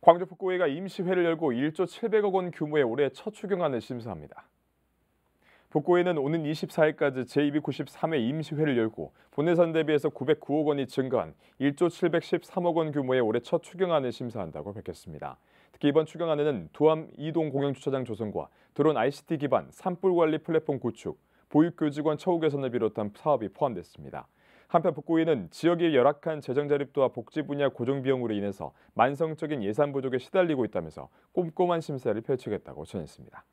광주북구회가 임시회를 열고 1조 700억 원 규모의 올해 첫 추경안을 심사합니다. 북구회는 오는 2 4일까지 제293회 임시회를 열고 본예산 대비해서 909억 원이 증가한 1조 713억 원 규모의 올해 첫 추경안을 심사한다고 밝혔습니다. 특히 이번 추경안에는 두암 이동 공영주차장 조성과 드론 ICT 기반 산불 관리 플랫폼 구축, 보육교직원 처우 개선을 비롯한 사업이 포함됐습니다. 한편 북구위는 지역의 열악한 재정 자립도와 복지 분야 고정 비용으로 인해서 만성적인 예산 부족에 시달리고 있다면서 꼼꼼한 심사를 펼치겠다고 전했습니다.